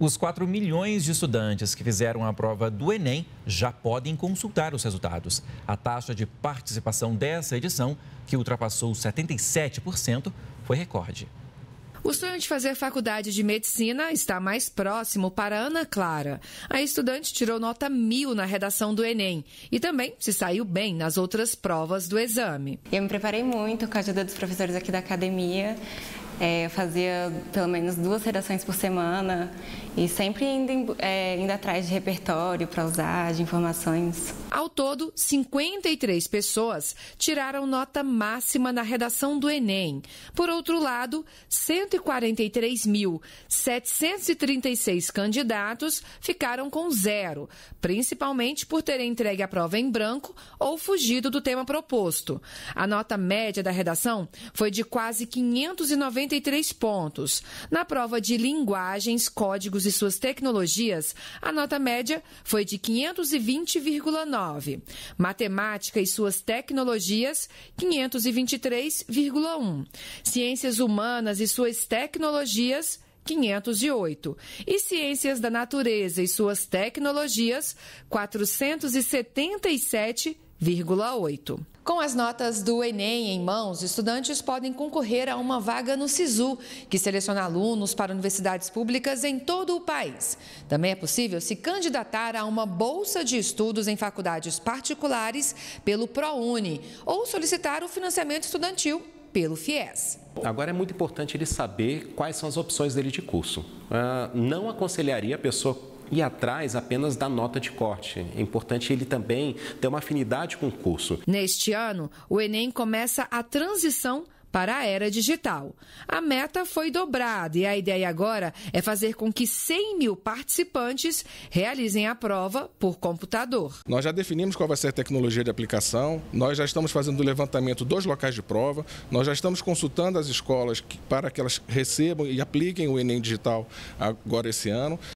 Os 4 milhões de estudantes que fizeram a prova do Enem já podem consultar os resultados. A taxa de participação dessa edição, que ultrapassou 77%, foi recorde. O sonho de fazer faculdade de medicina está mais próximo para Ana Clara. A estudante tirou nota mil na redação do Enem e também se saiu bem nas outras provas do exame. Eu me preparei muito com a ajuda dos professores aqui da academia. É, eu fazia pelo menos duas redações por semana e sempre indo, é, indo atrás de repertório para usar, de informações. Ao todo, 53 pessoas tiraram nota máxima na redação do Enem. Por outro lado, 143.736 candidatos ficaram com zero, principalmente por terem entregue a prova em branco ou fugido do tema proposto. A nota média da redação foi de quase 590 53 pontos. Na prova de linguagens, códigos e suas tecnologias, a nota média foi de 520,9. Matemática e suas tecnologias, 523,1. Ciências humanas e suas tecnologias, 508. E Ciências da Natureza e suas tecnologias, 477,8. Com as notas do Enem em mãos, estudantes podem concorrer a uma vaga no SISU, que seleciona alunos para universidades públicas em todo o país. Também é possível se candidatar a uma bolsa de estudos em faculdades particulares pelo ProUni ou solicitar o financiamento estudantil pelo FIES. Agora é muito importante ele saber quais são as opções dele de curso. Ah, não aconselharia a pessoa e atrás apenas da nota de corte. É importante ele também ter uma afinidade com o curso. Neste ano, o Enem começa a transição para a era digital. A meta foi dobrada e a ideia agora é fazer com que 100 mil participantes realizem a prova por computador. Nós já definimos qual vai ser a tecnologia de aplicação, nós já estamos fazendo o levantamento dos locais de prova, nós já estamos consultando as escolas para que elas recebam e apliquem o Enem Digital agora esse ano.